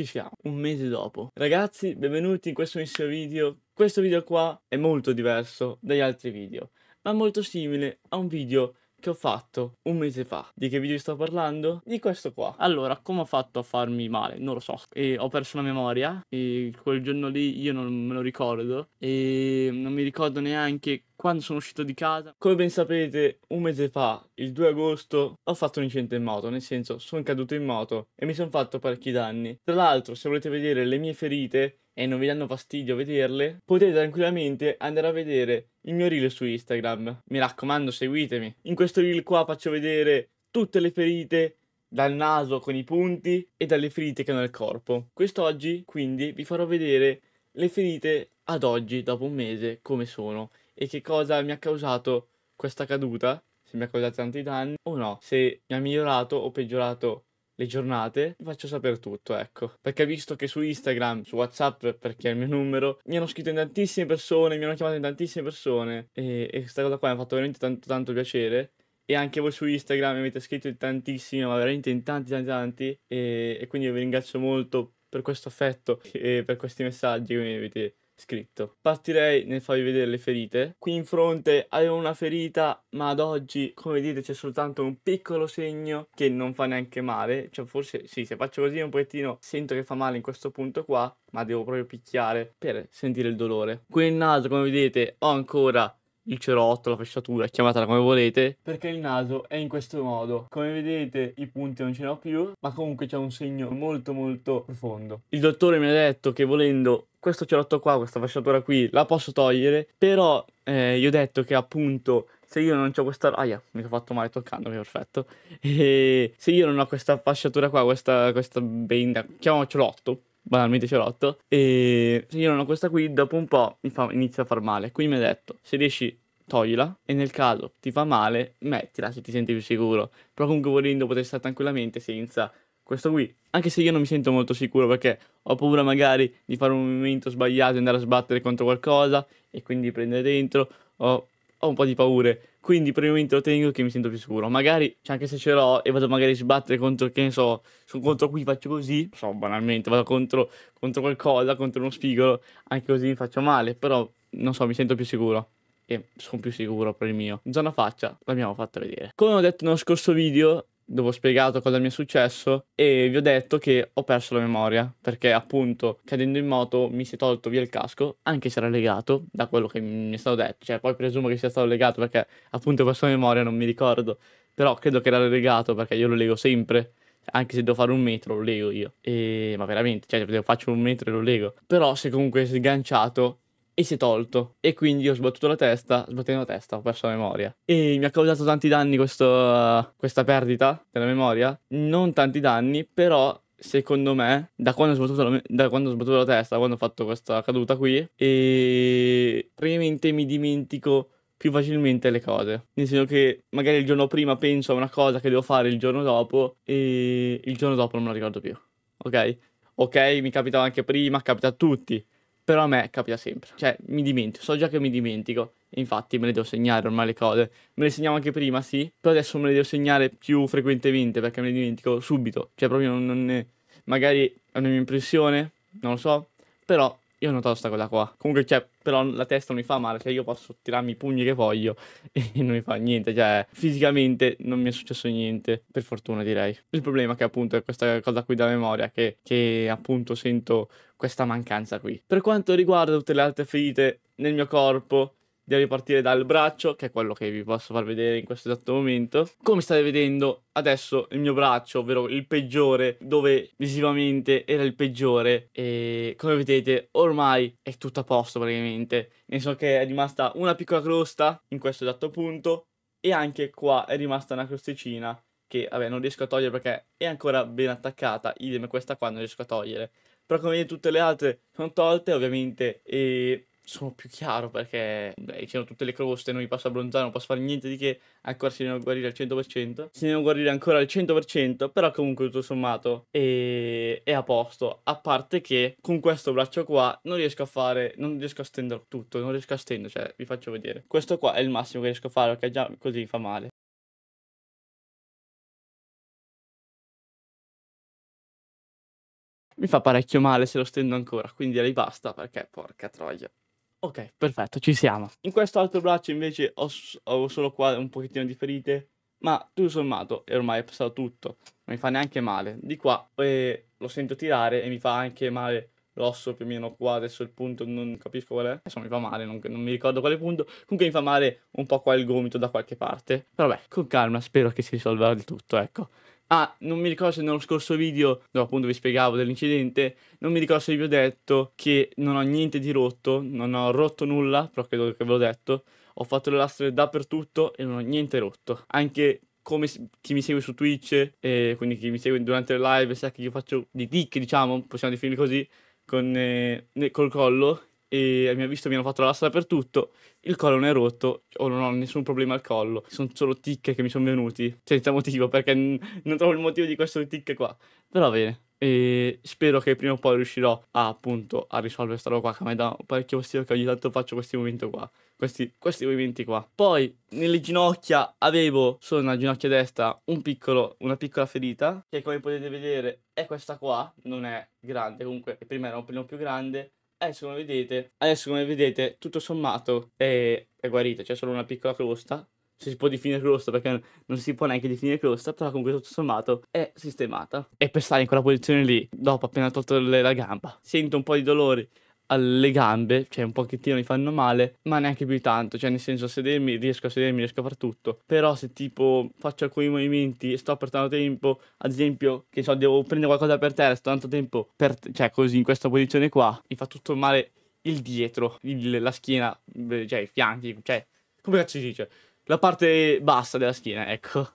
ci siamo, un mese dopo. Ragazzi, benvenuti in questo inizio video. Questo video qua è molto diverso dagli altri video, ma molto simile a un video che ho fatto un mese fa. Di che video sto parlando? Di questo qua. Allora, come ho fatto a farmi male? Non lo so. E ho perso la memoria e quel giorno lì io non me lo ricordo e non mi ricordo neanche quando sono uscito di casa. Come ben sapete, un mese fa, il 2 agosto, ho fatto un incidente in moto, nel senso sono caduto in moto e mi sono fatto parecchi danni. Tra l'altro, se volete vedere le mie ferite, e non vi danno fastidio vederle, potete tranquillamente andare a vedere il mio reel su Instagram. Mi raccomando, seguitemi. In questo reel qua faccio vedere tutte le ferite dal naso con i punti e dalle ferite che hanno nel corpo. Quest'oggi quindi vi farò vedere le ferite ad oggi, dopo un mese, come sono e che cosa mi ha causato questa caduta, se mi ha causato tanti danni o no, se mi ha migliorato o peggiorato le giornate, vi faccio sapere tutto, ecco. Perché visto che su Instagram, su WhatsApp, perché è il mio numero, mi hanno scritto in tantissime persone, mi hanno chiamato in tantissime persone e, e questa cosa qua mi ha fatto veramente tanto, tanto piacere. E anche voi su Instagram mi avete scritto in tantissime, ma veramente in tanti, tanti, tanti. E, e quindi vi ringrazio molto per questo affetto e per questi messaggi che mi avete scritto. Partirei nel farvi vedere le ferite. Qui in fronte avevo una ferita, ma ad oggi, come vedete, c'è soltanto un piccolo segno che non fa neanche male. Cioè, forse sì, se faccio così un pochettino sento che fa male in questo punto qua, ma devo proprio picchiare per sentire il dolore. Qui in naso, come vedete, ho ancora il cerotto, la fasciatura, chiamatela come volete, perché il naso è in questo modo. Come vedete i punti non ce ne ho più, ma comunque c'è un segno molto molto profondo. Il dottore mi ha detto che volendo questo cerotto qua, questa fasciatura qui, la posso togliere, però eh, io ho detto che appunto se io non ho questa... Aia, mi sono fatto male toccandomi, perfetto. E se io non ho questa fasciatura qua, questa, questa benda, chiamalo cerotto, banalmente cerotto, e se io non ho questa qui, dopo un po' mi fa, inizia a far male. Quindi mi ha detto, se riesci toglila e nel caso ti fa male, mettila se ti senti più sicuro. Però comunque volendo poter stare tranquillamente senza questo qui, anche se io non mi sento molto sicuro perché ho paura magari di fare un movimento sbagliato e andare a sbattere contro qualcosa e quindi prendere dentro, ho, ho un po' di paure, quindi per il momento lo tengo che mi sento più sicuro, magari cioè anche se ce l'ho e vado magari a sbattere contro, che ne so, sono contro qui faccio così, so banalmente, vado contro, contro qualcosa, contro uno spigolo, anche così mi faccio male, però non so, mi sento più sicuro E sono più sicuro per il mio. Zona faccia, l'abbiamo fatta vedere. Come ho detto nello scorso video, dove ho spiegato cosa mi è successo e vi ho detto che ho perso la memoria perché appunto cadendo in moto mi si è tolto via il casco anche se era legato da quello che mi è stato detto cioè poi presumo che sia stato legato perché appunto ho perso la memoria non mi ricordo però credo che era legato perché io lo lego sempre cioè, anche se devo fare un metro lo lego io e ma veramente cioè faccio un metro e lo lego però se comunque è sganciato e si è tolto. E quindi ho sbattuto la testa, sbattendo la testa, ho perso la memoria. E mi ha causato tanti danni questo, uh, questa perdita della memoria. Non tanti danni, però secondo me, da quando, la, da quando ho sbattuto la, testa, da quando ho fatto questa caduta qui, e praticamente mi dimentico più facilmente le cose. Nel senso che magari il giorno prima penso a una cosa che devo fare il giorno dopo e il giorno dopo non me la ricordo più. Ok? Ok, mi capitava anche prima, capita a tutti però a me capita sempre, cioè mi dimentico, so già che mi dimentico, infatti me le devo segnare ormai le cose, me le segnavo anche prima sì, però adesso me le devo segnare più frequentemente perché me le dimentico subito, cioè proprio non, non ne... magari è una mia impressione, non lo so, però io ho notato sta cosa qua. Comunque, cioè, però la testa non mi fa male, cioè io posso tirarmi i pugni che voglio e non mi fa niente, cioè fisicamente non mi è successo niente, per fortuna direi. Il problema è che appunto è questa cosa qui da memoria, che, che appunto sento questa mancanza qui. Per quanto riguarda tutte le altre ferite nel mio corpo, devi partire dal braccio, che è quello che vi posso far vedere in questo esatto momento. Come state vedendo adesso il mio braccio, ovvero il peggiore, dove visivamente era il peggiore e come vedete ormai è tutto a posto praticamente. Nel senso che è rimasta una piccola crosta in questo esatto punto e anche qua è rimasta una crosticina che vabbè non riesco a togliere perché è ancora ben attaccata, idem questa qua non riesco a togliere. Però come vedete tutte le altre sono tolte ovviamente e sono più chiaro perché beh, ci tutte le croste, non mi passa bronzano, non posso fare niente di che, ancora si devono guarire al 100%, si devono guarire ancora al 100%, però comunque tutto sommato è... è, a posto, a parte che con questo braccio qua non riesco a fare, non riesco a stendere tutto, non riesco a stendere, cioè vi faccio vedere, questo qua è il massimo che riesco a fare perché già così fa male. mi fa parecchio male se lo stendo ancora, quindi lei basta perché porca troia. Ok, perfetto, ci siamo. In questo altro braccio invece ho, ho solo qua un pochettino di ferite, ma tutto sommato è ormai passato tutto, non mi fa neanche male. Di qua eh, lo sento tirare e mi fa anche male l'osso più o meno qua, adesso il punto non capisco qual è, adesso mi fa male, non, non, mi ricordo quale punto, comunque mi fa male un po' qua il gomito da qualche parte. Però vabbè, con calma, spero che si risolverà il tutto, ecco. Ah, non mi ricordo se nello scorso video, dopo appunto vi spiegavo dell'incidente, non mi ricordo se vi ho detto che non ho niente di rotto, non ho rotto nulla, però credo che ve l'ho detto, ho fatto le lastre dappertutto e non ho niente rotto. Anche come chi mi segue su Twitch, eh, quindi chi mi segue durante le live, sa che io faccio dei dick, diciamo, possiamo definirli così, con, eh, col collo e mi ha visto mi hanno fatto la lassa dappertutto, il collo non è rotto o non ho nessun problema al collo, sono solo tic che mi sono venuti, cioè senza motivo, perché n- non trovo il motivo di questo tic qua. Però bene, e spero che prima o poi riuscirò a, appunto a risolvere questa roba qua, che mi da parecchio fastidio che ogni tanto faccio questi movimenti qua, questi, questi movimenti qua. Poi, nelle ginocchia avevo, solo nella ginocchia destra, un piccolo, una piccola ferita, che come potete vedere è questa qua, non è grande, comunque prima era un po' più grande, Adesso come vedete, adesso come vedete tutto sommato è, è guarito, c'è solo una piccola crosta, se si può definire crosta perché non si può neanche definire crosta, però comunque tutto sommato è sistemata. E per stare in quella posizione lì, dopo appena tolto la gamba, sento un po' di dolore alle gambe, cioè un pochettino mi fanno male, ma neanche più tanto, cioè nel senso a sedermi riesco a sedermi, riesco a far tutto, però se tipo faccio alcuni movimenti e sto per tanto tempo, ad esempio che so devo prendere qualcosa per terra, sto tanto tempo per, cioè così in questa posizione qua, mi fa tutto male il dietro, il, la schiena, cioè i fianchi, cioè come cazzo si dice? La parte bassa della schiena, ecco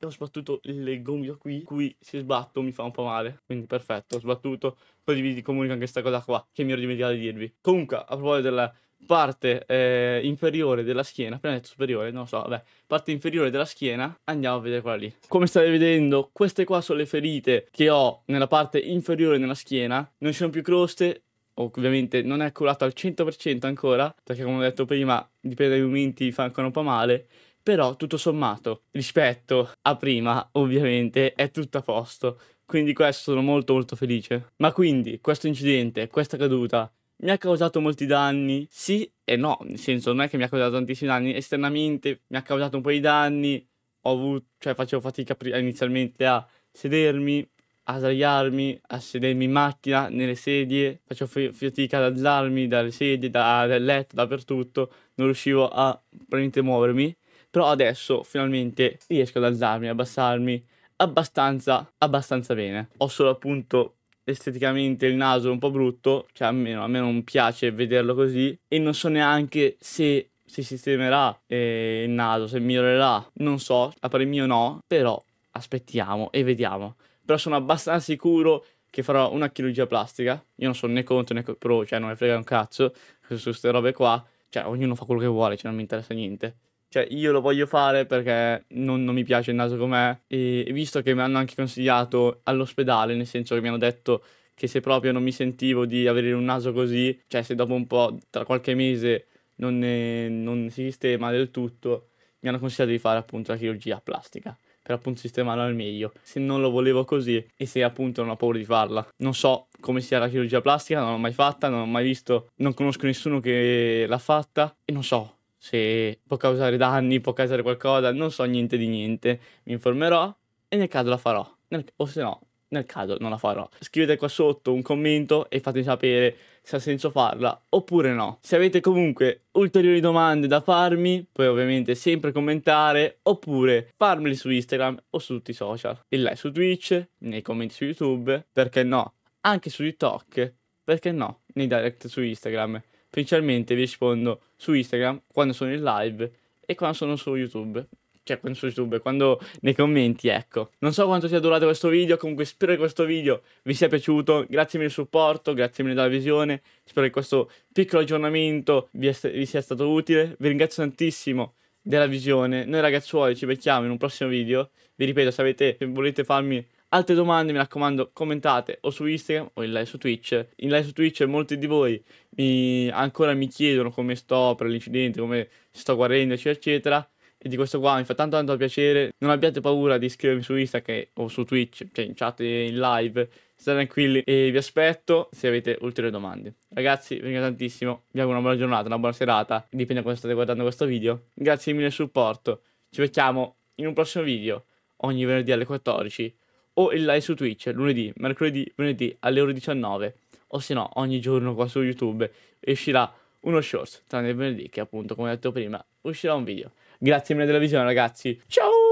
e ho sbattuto il gomito qui. cui se sbatto mi fa un po' male. Quindi perfetto, ho sbattuto. Poi vi comunico anche questa cosa qua che mi ero dimenticato di dirvi. Comunque, a proposito della parte eh, inferiore della schiena, appena detto superiore, non lo so, vabbè, parte inferiore della schiena, andiamo a vedere quella lì. Come state vedendo, queste qua sono le ferite che ho nella parte inferiore della schiena, non ci sono più croste, ovviamente non è curato al 100% ancora, perché come ho detto prima, dipende dai momenti, fa ancora un po' male, però tutto sommato rispetto a prima ovviamente è tutto a posto. Quindi questo sono molto molto felice. Ma quindi questo incidente, questa caduta, mi ha causato molti danni? Sì e no, nel senso non è che mi ha causato tantissimi danni, esternamente mi ha causato un po' di danni, ho avuto, cioè facevo fatica inizialmente a sedermi, a sdraiarmi, a sedermi in macchina, nelle sedie, facevo fatica ad alzarmi dalle sedie, da, dal letto, dappertutto, non riuscivo a praticamente muovermi però adesso finalmente riesco ad alzarmi, abbassarmi abbastanza, abbastanza bene. Ho solo appunto esteticamente il naso un po' brutto, cioè almeno a me non piace vederlo così e non so neanche se si sistemerà eh, il naso, se migliorerà, non so, a parer mio no, però aspettiamo e vediamo. Però sono abbastanza sicuro che farò una chirurgia plastica, io non sono né contro né pro, cioè non mi frega un cazzo su queste robe qua, cioè ognuno fa quello che vuole, cioè non mi interessa niente cioè io lo voglio fare perché non, non mi piace il naso com'è e, visto che mi hanno anche consigliato all'ospedale, nel senso che mi hanno detto che se proprio non mi sentivo di avere un naso così, cioè se dopo un po', tra qualche mese, non, ne, non si sistema del tutto, mi hanno consigliato di fare appunto la chirurgia plastica per appunto sistemarlo al meglio, se non lo volevo così e se appunto non ho paura di farla. Non so come sia la chirurgia plastica, non l'ho mai fatta, non ho mai visto, non conosco nessuno che l'ha fatta e non so se può causare danni, può causare qualcosa, non so niente di niente, mi informerò e nel caso la farò, nel, o se no, nel caso non la farò. Scrivete qua sotto un commento e fatemi sapere se ha senso farla oppure no. Se avete comunque ulteriori domande da farmi, puoi ovviamente sempre commentare oppure farmeli su Instagram o su tutti i social, in live su Twitch, nei commenti su YouTube, perché no, anche su TikTok, perché no, nei direct su Instagram principalmente rispondo su Instagram quando sono in live e quando sono su YouTube. Cioè, quando su YouTube, quando nei commenti, ecco. Non so quanto sia durato questo video, comunque spero che questo video vi sia piaciuto. Grazie mille del supporto, grazie mille della visione. Spero che questo piccolo aggiornamento vi, st- vi sia stato utile. Vi ringrazio tantissimo della visione. Noi ragazzuoli ci becchiamo in un prossimo video. Vi ripeto, se, avete, se volete farmi Altre domande, mi raccomando, commentate o su Instagram o in live su Twitch. In live su Twitch molti di voi mi, ancora mi chiedono come sto per l'incidente, come sto guarendo, eccetera, eccetera. E di questo qua mi fa tanto tanto piacere. Non abbiate paura di iscrivervi su Instagram o su Twitch, cioè in chat e in live. State tranquilli e vi aspetto se avete ulteriori domande. Ragazzi, vi ringrazio tantissimo. Vi auguro una buona giornata, una buona serata. Dipende da quando state guardando questo video. Grazie mille del supporto. Ci vediamo in un prossimo video ogni venerdì alle 14 o in live su Twitch lunedì, mercoledì, venerdì alle ore 19 o se no ogni giorno qua su YouTube uscirà uno shorts, tranne il venerdì che appunto come ho detto prima uscirà un video. Grazie mille della visione ragazzi, ciao!